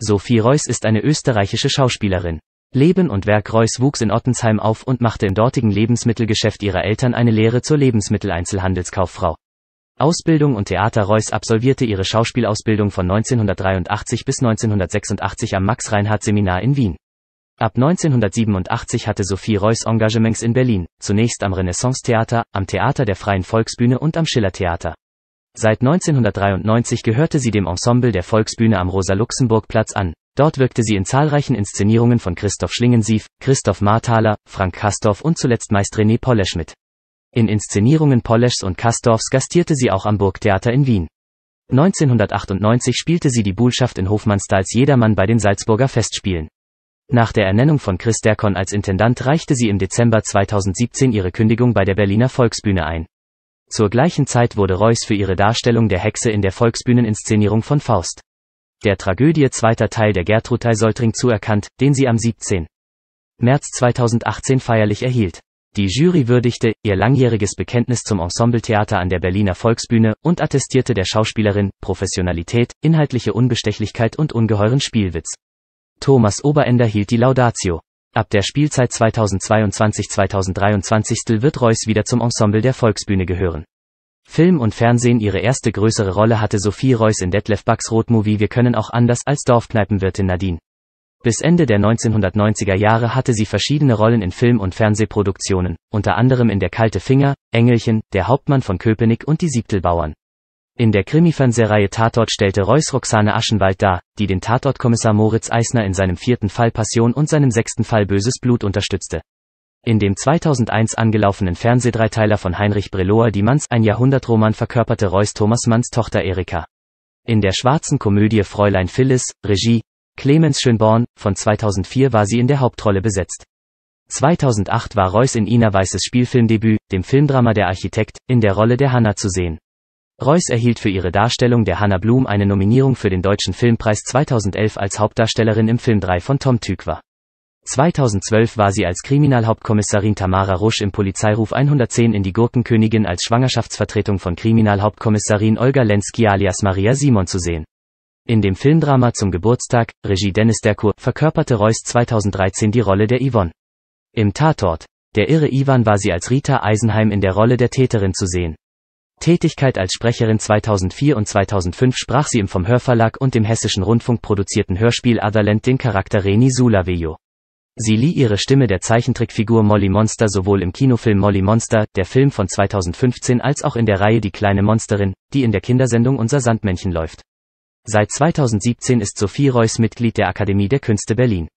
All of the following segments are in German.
Sophie Reuss ist eine österreichische Schauspielerin. Leben und Werk Reuss wuchs in Ottensheim auf und machte im dortigen Lebensmittelgeschäft ihrer Eltern eine Lehre zur Lebensmitteleinzelhandelskauffrau. Ausbildung und Theater Reuss absolvierte ihre Schauspielausbildung von 1983 bis 1986 am Max-Reinhardt-Seminar in Wien. Ab 1987 hatte Sophie Reuss Engagements in Berlin, zunächst am Renaissance-Theater, am Theater der Freien Volksbühne und am Schillertheater. Seit 1993 gehörte sie dem Ensemble der Volksbühne am Rosa-Luxemburg-Platz an. Dort wirkte sie in zahlreichen Inszenierungen von Christoph Schlingensief, Christoph Marthaler, Frank Kastorf und zuletzt Meist René Polesch mit. In Inszenierungen Poleschs und Kastorfs gastierte sie auch am Burgtheater in Wien. 1998 spielte sie die Bullschaft in Hofmannsthals Jedermann bei den Salzburger Festspielen. Nach der Ernennung von Chris Derkon als Intendant reichte sie im Dezember 2017 ihre Kündigung bei der Berliner Volksbühne ein. Zur gleichen Zeit wurde Reuss für ihre Darstellung der Hexe in der Volksbühneninszenierung von Faust. Der Tragödie zweiter Teil der Gertrudei Soltring zuerkannt, den sie am 17. März 2018 feierlich erhielt. Die Jury würdigte ihr langjähriges Bekenntnis zum Ensembletheater an der Berliner Volksbühne und attestierte der Schauspielerin Professionalität, inhaltliche Unbestechlichkeit und ungeheuren Spielwitz. Thomas Oberender hielt die Laudatio. Ab der Spielzeit 2022-2023 wird Reuß wieder zum Ensemble der Volksbühne gehören. Film und Fernsehen Ihre erste größere Rolle hatte Sophie Reuß in Detlef Bucks Rotmovie Wir können auch anders als Dorfkneipenwirtin Nadine. Bis Ende der 1990er Jahre hatte sie verschiedene Rollen in Film- und Fernsehproduktionen, unter anderem in Der kalte Finger, Engelchen, Der Hauptmann von Köpenick und Die Siebtelbauern. In der Krimifernsehreihe Tatort stellte Reuß Roxane Aschenwald dar, die den Tatortkommissar Moritz Eisner in seinem vierten Fall Passion und seinem sechsten Fall Böses Blut unterstützte. In dem 2001 angelaufenen Fernsehdreiteiler von Heinrich Breloa Die Manns, ein Jahrhundertroman verkörperte Reuß Thomas Manns Tochter Erika. In der schwarzen Komödie Fräulein Phyllis, Regie, Clemens Schönborn, von 2004 war sie in der Hauptrolle besetzt. 2008 war Reuß in Ina Weißes Spielfilmdebüt, dem Filmdrama Der Architekt, in der Rolle der Hanna zu sehen. Reuss erhielt für ihre Darstellung der Hannah Blum eine Nominierung für den Deutschen Filmpreis 2011 als Hauptdarstellerin im Film 3 von Tom Tykwer. 2012 war sie als Kriminalhauptkommissarin Tamara Rusch im Polizeiruf 110 in die Gurkenkönigin als Schwangerschaftsvertretung von Kriminalhauptkommissarin Olga Lenski alias Maria Simon zu sehen. In dem Filmdrama zum Geburtstag, Regie Dennis Derkur, verkörperte Reuss 2013 die Rolle der Yvonne. Im Tatort, der irre Ivan war sie als Rita Eisenheim in der Rolle der Täterin zu sehen. Tätigkeit als Sprecherin 2004 und 2005 sprach sie im vom Hörverlag und dem Hessischen Rundfunk produzierten Hörspiel Otherland den Charakter Reni Sulaveyo. Sie lieh ihre Stimme der Zeichentrickfigur Molly Monster sowohl im Kinofilm Molly Monster, der Film von 2015 als auch in der Reihe Die kleine Monsterin, die in der Kindersendung Unser Sandmännchen läuft. Seit 2017 ist Sophie Reuss Mitglied der Akademie der Künste Berlin.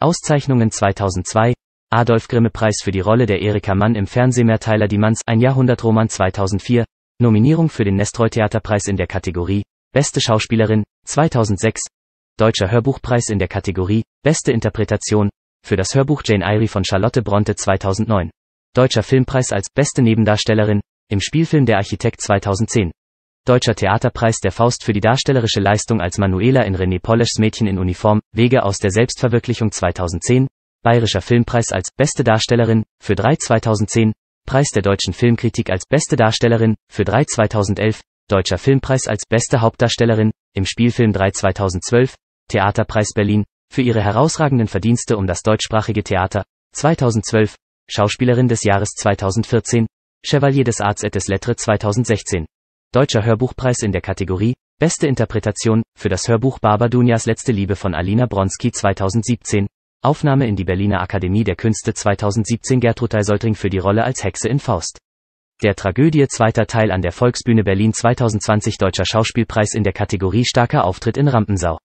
Auszeichnungen 2002, Adolf Grimme Preis für die Rolle der Erika Mann im Fernsehmehrteiler Die Manns, ein Jahrhundertroman 2004, Nominierung für den Nestroy-Theaterpreis in der Kategorie Beste Schauspielerin 2006, Deutscher Hörbuchpreis in der Kategorie Beste Interpretation für das Hörbuch Jane Eyre von Charlotte Bronte 2009, Deutscher Filmpreis als Beste Nebendarstellerin im Spielfilm Der Architekt 2010, Deutscher Theaterpreis der Faust für die darstellerische Leistung als Manuela in René Poleschs Mädchen in Uniform, Wege aus der Selbstverwirklichung 2010, Bayerischer Filmpreis als Beste Darstellerin für 3 2010, Preis der deutschen Filmkritik als beste Darstellerin, für 3 2011, Deutscher Filmpreis als beste Hauptdarstellerin, im Spielfilm 3 2012, Theaterpreis Berlin, für ihre herausragenden Verdienste um das deutschsprachige Theater, 2012, Schauspielerin des Jahres 2014, Chevalier des Arts et des Lettres 2016. Deutscher Hörbuchpreis in der Kategorie Beste Interpretation für das Hörbuch Baba Dunjas letzte Liebe von Alina Bronski 2017, Aufnahme in die Berliner Akademie der Künste 2017 Gertrud Soltring für die Rolle als Hexe in Faust. Der Tragödie zweiter Teil an der Volksbühne Berlin 2020 Deutscher Schauspielpreis in der Kategorie Starker Auftritt in Rampensau.